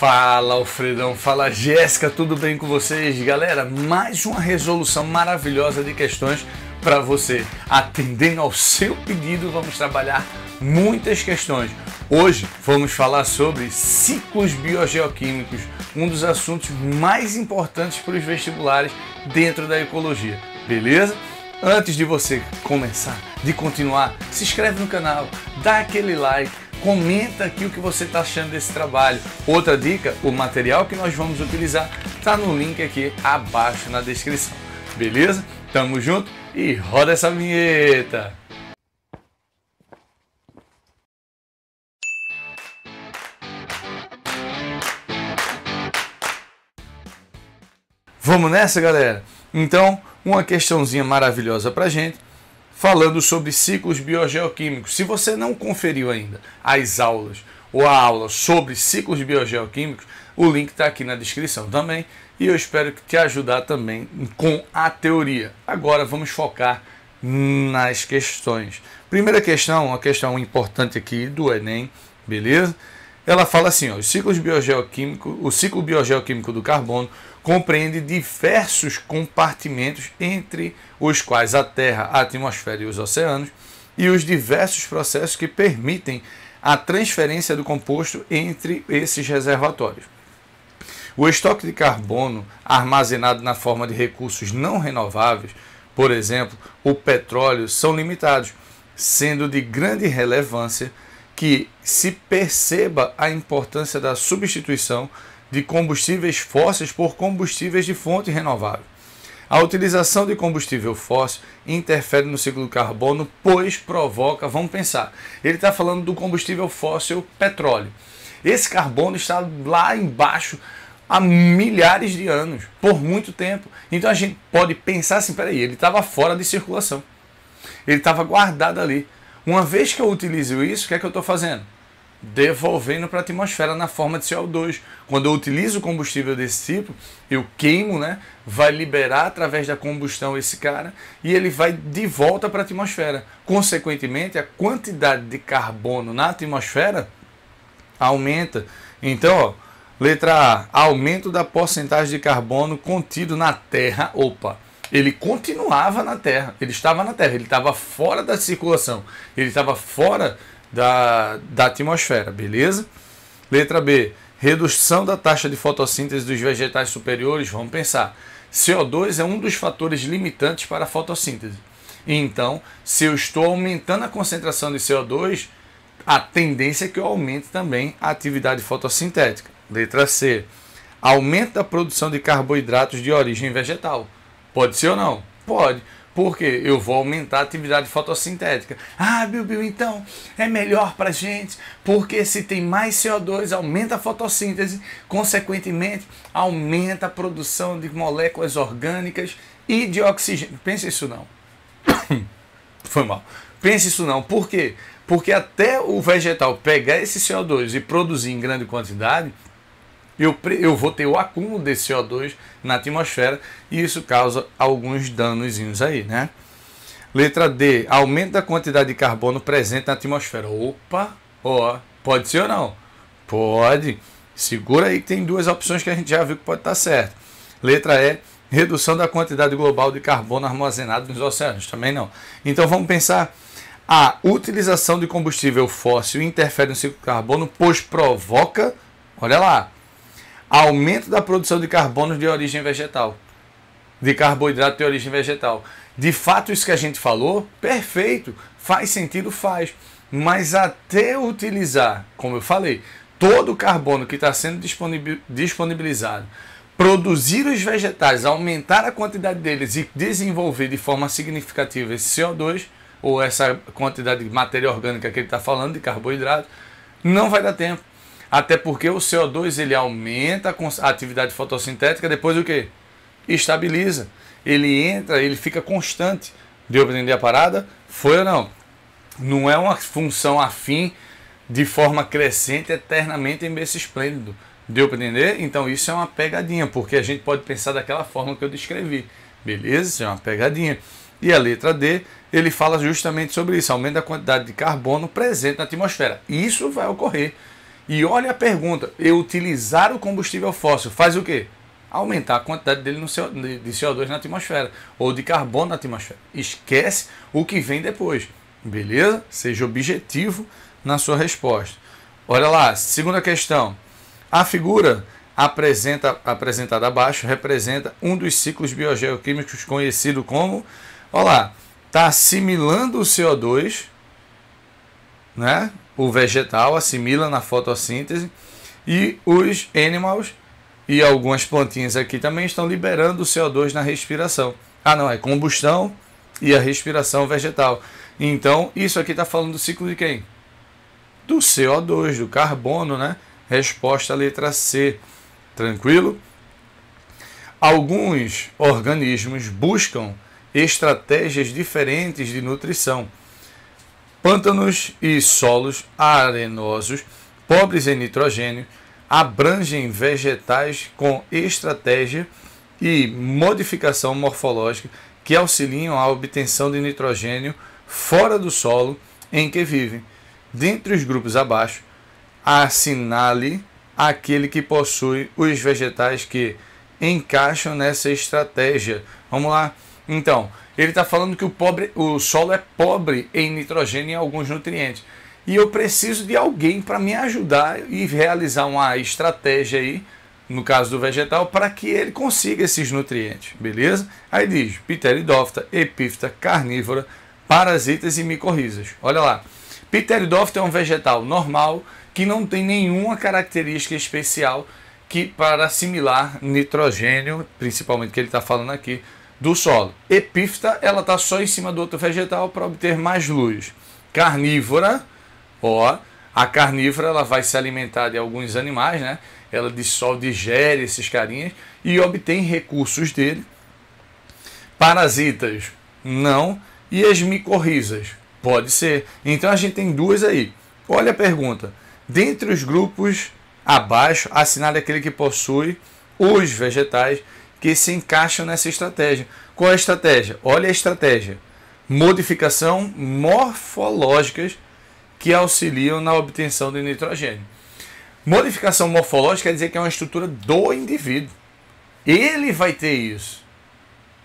Fala Alfredão, fala Jéssica, tudo bem com vocês? Galera, mais uma resolução maravilhosa de questões para você. Atendendo ao seu pedido, vamos trabalhar muitas questões. Hoje vamos falar sobre ciclos biogeoquímicos, um dos assuntos mais importantes para os vestibulares dentro da ecologia, beleza? Antes de você começar, de continuar, se inscreve no canal, dá aquele like Comenta aqui o que você está achando desse trabalho. Outra dica, o material que nós vamos utilizar está no link aqui abaixo na descrição. Beleza? Tamo junto e roda essa vinheta! Vamos nessa, galera? Então, uma questãozinha maravilhosa pra gente falando sobre ciclos biogeoquímicos. Se você não conferiu ainda as aulas ou a aula sobre ciclos biogeoquímicos, o link está aqui na descrição também e eu espero que te ajudar também com a teoria. Agora vamos focar nas questões. Primeira questão, uma questão importante aqui do Enem, beleza? Ela fala assim: ó, os ciclos biogeoquímicos, o ciclo biogeoquímico do carbono compreende diversos compartimentos entre os quais a Terra, a atmosfera e os oceanos, e os diversos processos que permitem a transferência do composto entre esses reservatórios. O estoque de carbono armazenado na forma de recursos não renováveis, por exemplo, o petróleo, são limitados, sendo de grande relevância que se perceba a importância da substituição de combustíveis fósseis por combustíveis de fonte renovável. A utilização de combustível fóssil interfere no ciclo do carbono, pois provoca, vamos pensar, ele está falando do combustível fóssil petróleo. Esse carbono está lá embaixo há milhares de anos, por muito tempo. Então a gente pode pensar assim, peraí, ele estava fora de circulação. Ele estava guardado ali. Uma vez que eu utilizo isso, o que é que eu estou fazendo? devolvendo para a atmosfera na forma de CO2. Quando eu utilizo combustível desse tipo, eu queimo, né? Vai liberar através da combustão esse cara e ele vai de volta para a atmosfera. Consequentemente, a quantidade de carbono na atmosfera aumenta. Então, ó, letra A, aumento da porcentagem de carbono contido na Terra. Opa, ele continuava na Terra, ele estava na Terra, ele estava fora da circulação, ele estava fora da, da atmosfera, beleza? Letra B, redução da taxa de fotossíntese dos vegetais superiores, vamos pensar. CO2 é um dos fatores limitantes para a fotossíntese. Então, se eu estou aumentando a concentração de CO2, a tendência é que eu aumente também a atividade fotossintética. Letra C. Aumenta a produção de carboidratos de origem vegetal. Pode ser ou não? Pode. Porque eu vou aumentar a atividade fotossintética. Ah, Bill, Bill, então é melhor para gente, porque se tem mais CO2, aumenta a fotossíntese, consequentemente, aumenta a produção de moléculas orgânicas e de oxigênio. Pense isso não. Foi mal. Pense isso não. Por quê? Porque até o vegetal pegar esse CO2 e produzir em grande quantidade, eu, eu vou ter o acúmulo desse CO2 na atmosfera e isso causa alguns danos aí, né? Letra D, aumento da quantidade de carbono presente na atmosfera. Opa, ó, pode ser ou não? Pode. Segura aí que tem duas opções que a gente já viu que pode estar tá certo. Letra E, redução da quantidade global de carbono armazenado nos oceanos. Também não. Então vamos pensar. A utilização de combustível fóssil interfere no ciclo de carbono, pois provoca, olha lá, aumento da produção de carbono de origem vegetal, de carboidrato de origem vegetal. De fato, isso que a gente falou, perfeito, faz sentido, faz. Mas até utilizar, como eu falei, todo o carbono que está sendo disponibilizado, produzir os vegetais, aumentar a quantidade deles e desenvolver de forma significativa esse CO2, ou essa quantidade de matéria orgânica que ele está falando, de carboidrato, não vai dar tempo. Até porque o CO2 ele aumenta a atividade fotossintética, depois o que? Estabiliza. Ele entra, ele fica constante. Deu para entender a parada? Foi ou não? Não é uma função afim de forma crescente eternamente em berço esplêndido. Deu para entender? Então isso é uma pegadinha, porque a gente pode pensar daquela forma que eu descrevi. Beleza? Isso é uma pegadinha. E a letra D, ele fala justamente sobre isso, aumenta a quantidade de carbono presente na atmosfera. Isso vai ocorrer e olha a pergunta: eu utilizar o combustível fóssil faz o quê? Aumentar a quantidade dele no CO, de CO2 na atmosfera ou de carbono na atmosfera. Esquece o que vem depois. Beleza? Seja objetivo na sua resposta. Olha lá, segunda questão. A figura apresenta, apresentada abaixo representa um dos ciclos biogeoquímicos conhecido como, olha lá, está assimilando o CO2, né? o vegetal assimila na fotossíntese e os animals e algumas plantinhas aqui também estão liberando o CO2 na respiração. Ah, não, é combustão e a respiração vegetal. Então, isso aqui está falando do ciclo de quem? Do CO2, do carbono, né? Resposta letra C. Tranquilo? Alguns organismos buscam estratégias diferentes de nutrição Pântanos e solos arenosos, pobres em nitrogênio, abrangem vegetais com estratégia e modificação morfológica que auxiliam a obtenção de nitrogênio fora do solo em que vivem. Dentre os grupos abaixo, assinale aquele que possui os vegetais que encaixam nessa estratégia. Vamos lá. Então, ele está falando que o, pobre, o solo é pobre em nitrogênio e alguns nutrientes. E eu preciso de alguém para me ajudar e realizar uma estratégia aí, no caso do vegetal, para que ele consiga esses nutrientes, beleza? Aí diz pteridófita, epífita, carnívora, parasitas e micorrizas. Olha lá. Pteridófita é um vegetal normal que não tem nenhuma característica especial que para assimilar nitrogênio, principalmente que ele está falando aqui, do solo. Epífita, ela está só em cima do outro vegetal para obter mais luz. Carnívora, ó, a carnívora ela vai se alimentar de alguns animais, né? Ela de sol digere esses carinhas e obtém recursos dele. Parasitas, não. E as micorrizas, pode ser. Então a gente tem duas aí. Olha a pergunta. Dentre os grupos abaixo, assinale aquele que possui os vegetais que se encaixam nessa estratégia. Qual é a estratégia? Olha a estratégia. Modificação morfológicas que auxiliam na obtenção de nitrogênio. Modificação morfológica quer dizer que é uma estrutura do indivíduo. Ele vai ter isso.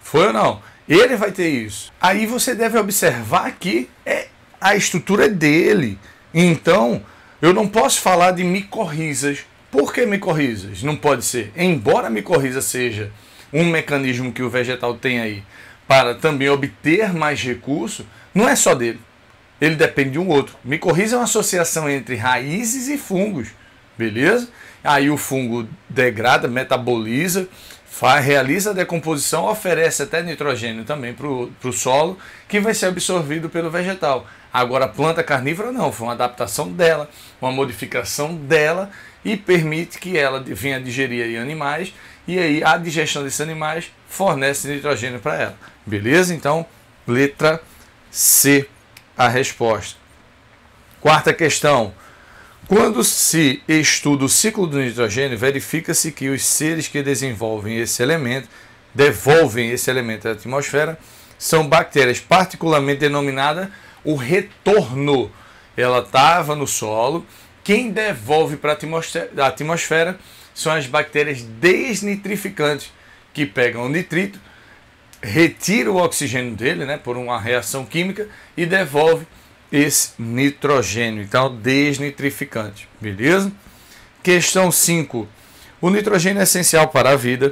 Foi ou não? Ele vai ter isso. Aí você deve observar que é a estrutura dele. Então, eu não posso falar de micorrizas, por que micorrizas? Não pode ser. Embora a micorriza seja um mecanismo que o vegetal tem aí para também obter mais recurso, não é só dele. Ele depende de um outro. Micorriza é uma associação entre raízes e fungos, beleza? Aí o fungo degrada, metaboliza, faz, realiza a decomposição, oferece até nitrogênio também para o solo, que vai ser absorvido pelo vegetal. Agora, a planta carnívora não, foi uma adaptação dela, uma modificação dela e permite que ela venha digerir animais e aí a digestão desses animais fornece nitrogênio para ela. Beleza? Então, letra C a resposta. Quarta questão. Quando se estuda o ciclo do nitrogênio, verifica-se que os seres que desenvolvem esse elemento, devolvem esse elemento à atmosfera, são bactérias particularmente denominada o retorno. Ela estava no solo, quem devolve para a atmosfera são as bactérias desnitrificantes que pegam o nitrito, retira o oxigênio dele, né, por uma reação química e devolve esse nitrogênio, então desnitrificante, beleza? Questão 5. O nitrogênio é essencial para a vida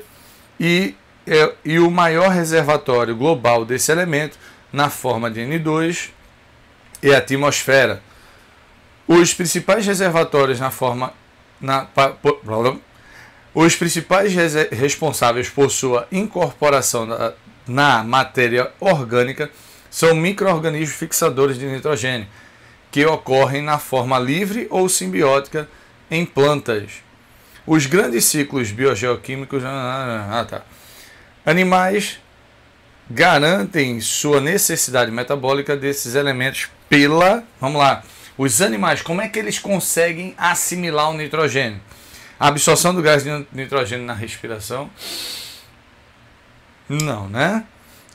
e, é, e o maior reservatório global desse elemento, na forma de N2, é a atmosfera. Os principais reservatórios na forma na, os principais responsáveis por sua incorporação na, na matéria orgânica são microorganismos fixadores de nitrogênio, que ocorrem na forma livre ou simbiótica em plantas. Os grandes ciclos biogeoquímicos ah, ah, ah, ah tá. animais garantem sua necessidade metabólica desses elementos pela, vamos lá, os animais, como é que eles conseguem assimilar o nitrogênio? A absorção do gás de nitrogênio na respiração? Não, né?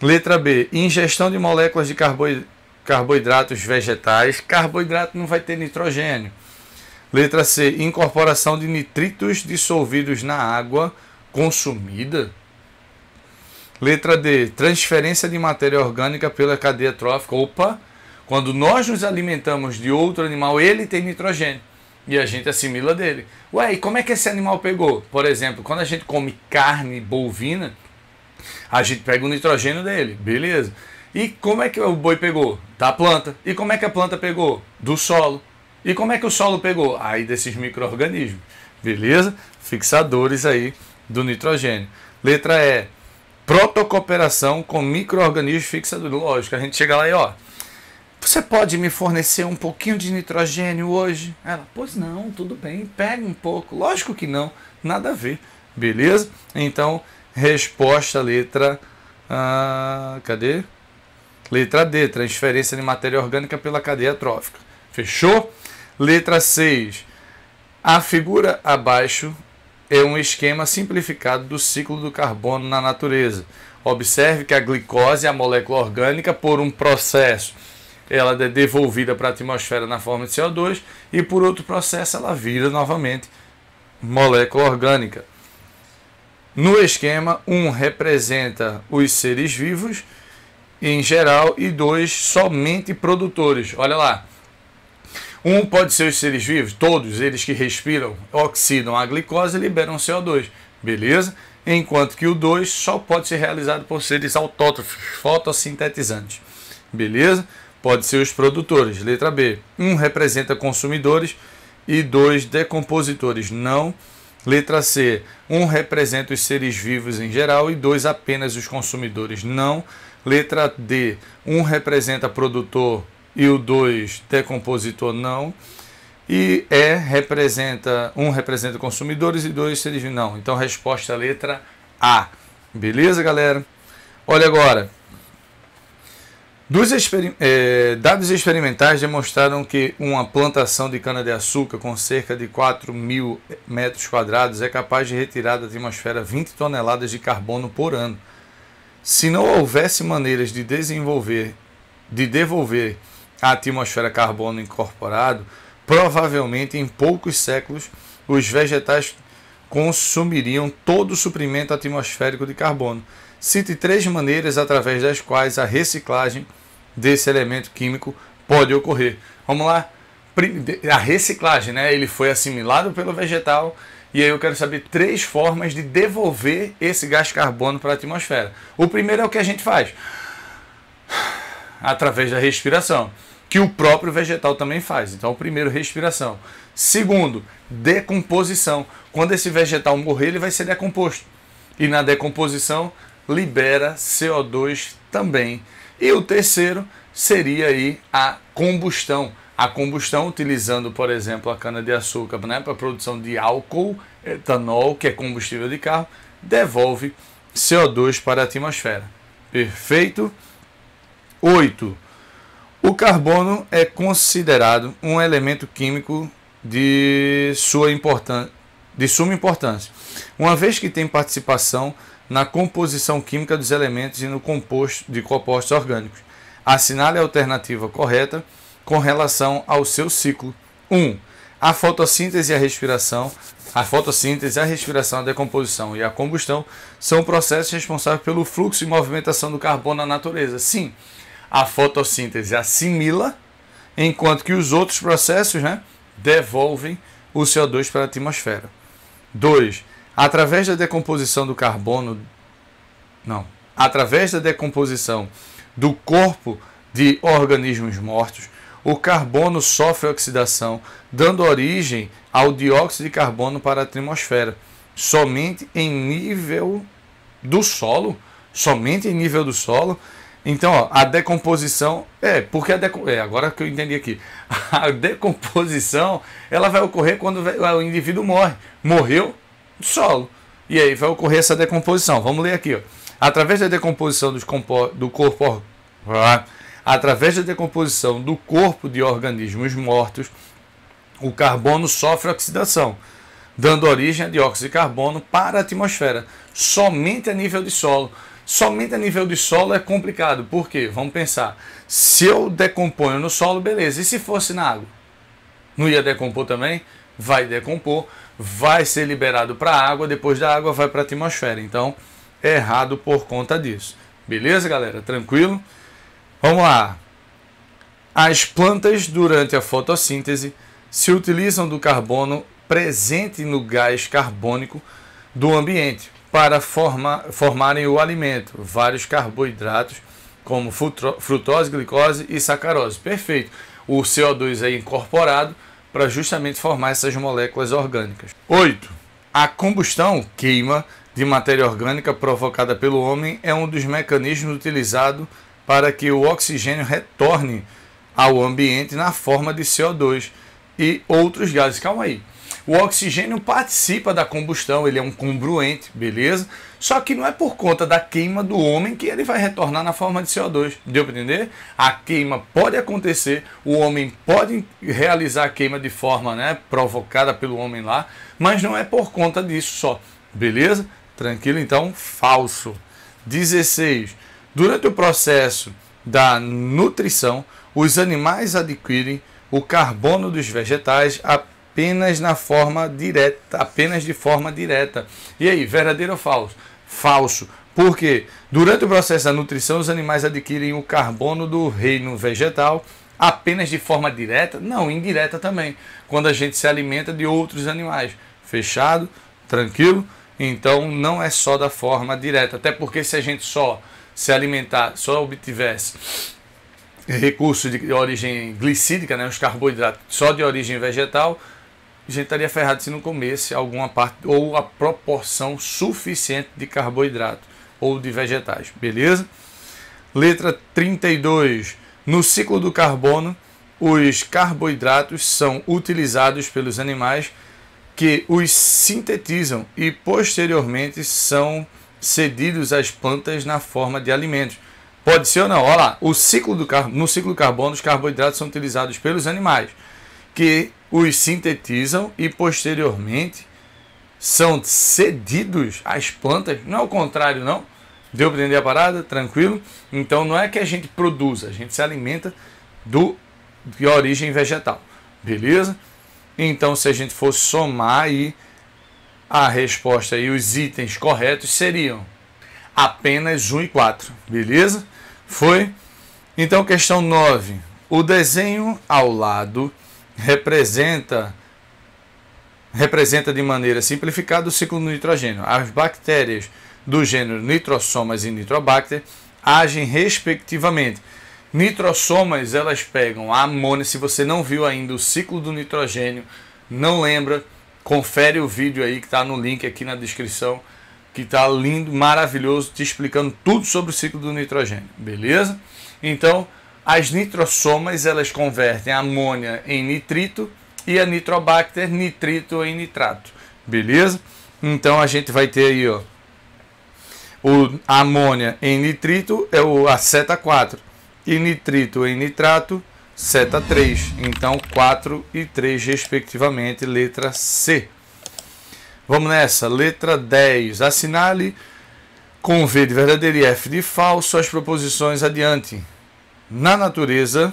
Letra B. Ingestão de moléculas de carboidratos vegetais. Carboidrato não vai ter nitrogênio. Letra C. Incorporação de nitritos dissolvidos na água consumida. Letra D. Transferência de matéria orgânica pela cadeia trófica. Opa! Quando nós nos alimentamos de outro animal, ele tem nitrogênio e a gente assimila dele. Ué, e como é que esse animal pegou? Por exemplo, quando a gente come carne bovina, a gente pega o nitrogênio dele, beleza. E como é que o boi pegou? Da planta. E como é que a planta pegou? Do solo. E como é que o solo pegou? Aí desses micro-organismos, beleza? Fixadores aí do nitrogênio. Letra E, protocooperação com micro-organismos fixadores. Lógico, a gente chega lá e ó, você pode me fornecer um pouquinho de nitrogênio hoje? Ela, pois não, tudo bem, pega um pouco. Lógico que não, nada a ver, beleza? Então, resposta letra. Ah, cadê? Letra D, transferência de matéria orgânica pela cadeia trófica. Fechou? Letra 6. A figura abaixo é um esquema simplificado do ciclo do carbono na natureza. Observe que a glicose é a molécula orgânica por um processo ela é devolvida para a atmosfera na forma de CO2 e por outro processo ela vira novamente molécula orgânica. No esquema, um representa os seres vivos em geral e dois somente produtores. Olha lá. Um pode ser os seres vivos, todos eles que respiram, oxidam a glicose e liberam CO2. Beleza? Enquanto que o 2 só pode ser realizado por seres autótrofos, fotossintetizantes. Beleza? Pode ser os produtores, letra B. Um representa consumidores e dois decompositores, não. Letra C. Um representa os seres vivos em geral e dois apenas os consumidores, não. Letra D. Um representa produtor e o dois decompositor não. E E representa um representa consumidores e dois seres não. Então resposta letra A. Beleza, galera? Olha agora. Experim eh, dados experimentais demonstraram que uma plantação de cana-de-açúcar com cerca de 4 mil metros quadrados é capaz de retirar da atmosfera 20 toneladas de carbono por ano. Se não houvesse maneiras de desenvolver, de devolver à atmosfera carbono incorporado, provavelmente em poucos séculos os vegetais consumiriam todo o suprimento atmosférico de carbono. Cite três maneiras através das quais a reciclagem desse elemento químico pode ocorrer. Vamos lá? A reciclagem, né? Ele foi assimilado pelo vegetal e aí eu quero saber três formas de devolver esse gás carbono para a atmosfera. O primeiro é o que a gente faz através da respiração que o próprio vegetal também faz. Então, primeiro, respiração. Segundo, decomposição. Quando esse vegetal morrer, ele vai ser decomposto. E na decomposição, libera CO2 também. E o terceiro seria aí a combustão. A combustão utilizando, por exemplo, a cana-de-açúcar né, para produção de álcool, etanol, que é combustível de carro, devolve CO2 para a atmosfera. Perfeito? 8. O carbono é considerado um elemento químico de, sua importan de suma importância, uma vez que tem participação na composição química dos elementos e no composto de compostos orgânicos. Assinale a alternativa correta com relação ao seu ciclo. 1. Um, a fotossíntese e a respiração, a fotossíntese, a respiração, a decomposição e a combustão são processos responsáveis pelo fluxo e movimentação do carbono na natureza. Sim, a fotossíntese assimila, enquanto que os outros processos né, devolvem o CO2 para a atmosfera. 2. Através da decomposição do carbono. Não. Através da decomposição do corpo de organismos mortos, o carbono sofre oxidação, dando origem ao dióxido de carbono para a atmosfera. Somente em nível do solo, somente em nível do solo, então, ó, a decomposição. É, porque a deco, é, agora que eu entendi aqui. A decomposição ela vai ocorrer quando o indivíduo morre. Morreu solo. E aí vai ocorrer essa decomposição. Vamos ler aqui. Ó. Através da decomposição dos compo, do corpo. Ah, através da decomposição do corpo de organismos mortos, o carbono sofre oxidação, dando origem a dióxido de carbono para a atmosfera, somente a nível de solo. Somente a nível de solo é complicado, porque vamos pensar, se eu decomponho no solo, beleza, e se fosse na água? Não ia decompor também? Vai decompor, vai ser liberado para a água, depois da água vai para a atmosfera. Então, é errado por conta disso. Beleza, galera? Tranquilo? Vamos lá. As plantas, durante a fotossíntese, se utilizam do carbono presente no gás carbônico do ambiente para forma, formarem o alimento, vários carboidratos, como frutose, glicose e sacarose. Perfeito. O CO2 é incorporado para justamente formar essas moléculas orgânicas. 8. A combustão, queima de matéria orgânica provocada pelo homem é um dos mecanismos utilizados para que o oxigênio retorne ao ambiente na forma de CO2 e outros gases. Calma aí. O oxigênio participa da combustão, ele é um congruente, beleza? Só que não é por conta da queima do homem que ele vai retornar na forma de CO2. Deu para entender? A queima pode acontecer, o homem pode realizar a queima de forma né, provocada pelo homem lá, mas não é por conta disso só. Beleza? Tranquilo então? Falso. 16. Durante o processo da nutrição, os animais adquirem o carbono dos vegetais a apenas na forma direta, apenas de forma direta. E aí, verdadeiro ou falso? Falso. Porque durante o processo da nutrição, os animais adquirem o carbono do reino vegetal apenas de forma direta? Não, indireta também. Quando a gente se alimenta de outros animais. Fechado? Tranquilo? Então não é só da forma direta. Até porque se a gente só se alimentar, só obtivesse recursos de origem glicídica, né, os carboidratos só de origem vegetal, a gente estaria ferrado se não comesse alguma parte ou a proporção suficiente de carboidrato ou de vegetais, beleza? Letra 32. No ciclo do carbono, os carboidratos são utilizados pelos animais que os sintetizam e posteriormente são cedidos às plantas na forma de alimentos. Pode ser ou não. Olha lá, o ciclo do car... no ciclo do carbono, os carboidratos são utilizados pelos animais que os sintetizam e posteriormente são cedidos às plantas. Não é o contrário, não. Deu para entender a parada? Tranquilo? Então não é que a gente produza, a gente se alimenta do de origem vegetal. Beleza? Então, se a gente for somar aí a resposta e os itens corretos seriam apenas 1 e 4. Beleza? Foi? Então, questão 9. O desenho ao lado representa representa de maneira simplificada o ciclo do nitrogênio. As bactérias do gênero nitrossomas e nitrobacter agem respectivamente. Nitrossomas, elas pegam a amônia, se você não viu ainda o ciclo do nitrogênio, não lembra, confere o vídeo aí que está no link aqui na descrição, que está lindo, maravilhoso, te explicando tudo sobre o ciclo do nitrogênio, beleza? Então, as nitrossomas elas convertem a amônia em nitrito e a nitrobacter nitrito em nitrato. Beleza? Então a gente vai ter aí, ó, o amônia em nitrito é o a seta 4 e nitrito em nitrato seta 3. Então 4 e 3 respectivamente, letra C. Vamos nessa, letra 10. Assinale com V de verdadeiro e F de falso as proposições adiante. Na natureza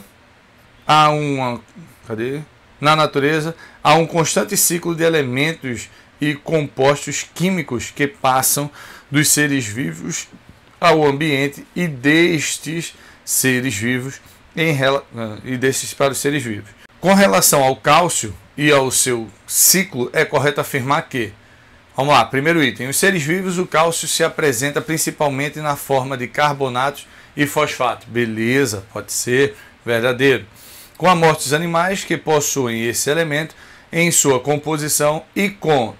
há uma. Cadê? Na natureza há um constante ciclo de elementos e compostos químicos que passam dos seres vivos ao ambiente e destes seres vivos em, eh, e destes para os seres vivos. Com relação ao cálcio e ao seu ciclo, é correto afirmar que Vamos lá, primeiro item. Os seres vivos, o cálcio se apresenta principalmente na forma de carbonatos e fosfato. Beleza, pode ser verdadeiro. Com a morte dos animais que possuem esse elemento em sua composição e com,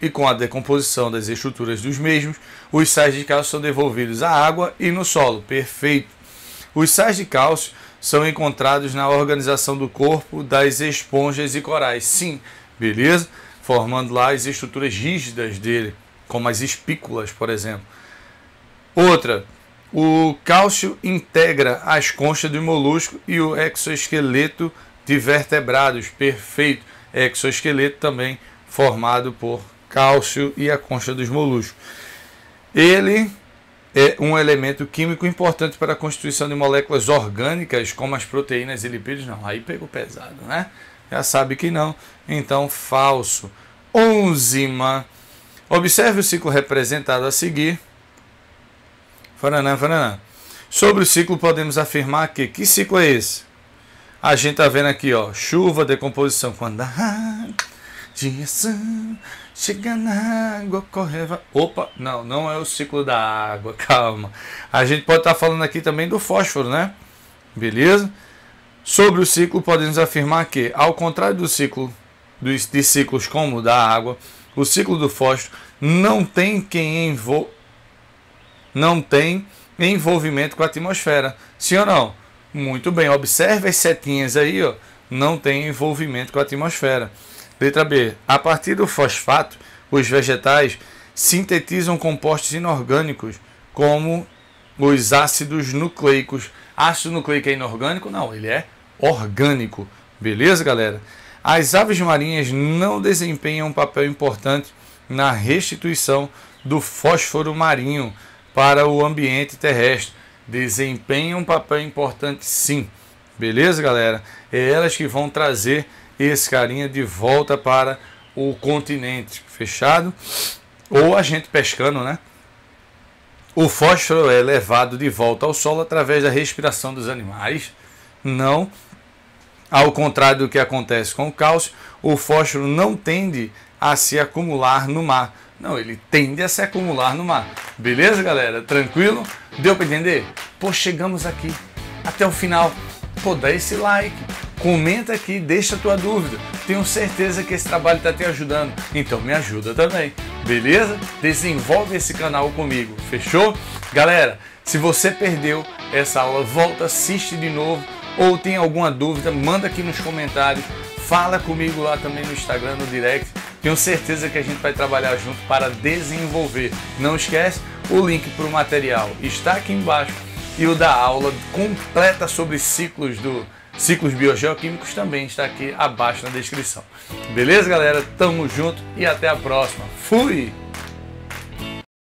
e com a decomposição das estruturas dos mesmos, os sais de cálcio são devolvidos à água e no solo. Perfeito. Os sais de cálcio são encontrados na organização do corpo das esponjas e corais. Sim, beleza? Formando lá as estruturas rígidas dele, como as espículas, por exemplo. Outra, o cálcio integra as conchas de molusco e o exoesqueleto de vertebrados, perfeito. Exoesqueleto também formado por cálcio e a concha dos moluscos. Ele é um elemento químico importante para a constituição de moléculas orgânicas, como as proteínas e lipídios. Não, aí pegou pesado, né? Já sabe que não. Então, falso. Onzima. Observe o ciclo representado a seguir. Faraná, faraná. Sobre o ciclo, podemos afirmar que. Que ciclo é esse? A gente tá vendo aqui, ó. Chuva, decomposição. Quando a água chega na água, corre. Opa, não, não é o ciclo da água, calma. A gente pode estar tá falando aqui também do fósforo, né? Beleza? Sobre o ciclo, podemos afirmar que, ao contrário do ciclo de ciclos como o da água, o ciclo do fósforo não tem quem envolva não tem envolvimento com a atmosfera. Sim ou não? Muito bem, observe as setinhas aí, ó, não tem envolvimento com a atmosfera. Letra B. A partir do fosfato, os vegetais sintetizam compostos inorgânicos, como os ácidos nucleicos. Ácido nucleico é inorgânico? Não, ele é orgânico. Beleza, galera? As aves marinhas não desempenham um papel importante na restituição do fósforo marinho para o ambiente terrestre. desempenha um papel importante, sim. Beleza, galera? É elas que vão trazer esse carinha de volta para o continente. Fechado? Ou a gente pescando, né? O fósforo é levado de volta ao solo através da respiração dos animais. Não ao contrário do que acontece com o cálcio, o fósforo não tende a se acumular no mar, não, ele tende a se acumular no mar. Beleza, galera? Tranquilo? Deu para entender? Pô, chegamos aqui. Até o final. Pô, dá esse like. Comenta aqui, deixa a tua dúvida. Tenho certeza que esse trabalho está te ajudando. Então me ajuda também. Beleza? Desenvolve esse canal comigo. Fechou? Galera, se você perdeu essa aula, volta, assiste de novo. Ou tem alguma dúvida, manda aqui nos comentários. Fala comigo lá também no Instagram, no direct tenho certeza que a gente vai trabalhar junto para desenvolver. Não esquece, o link para o material está aqui embaixo e o da aula completa sobre ciclos do ciclos biogeoquímicos também está aqui abaixo na descrição. Beleza, galera? Tamo junto e até a próxima. Fui!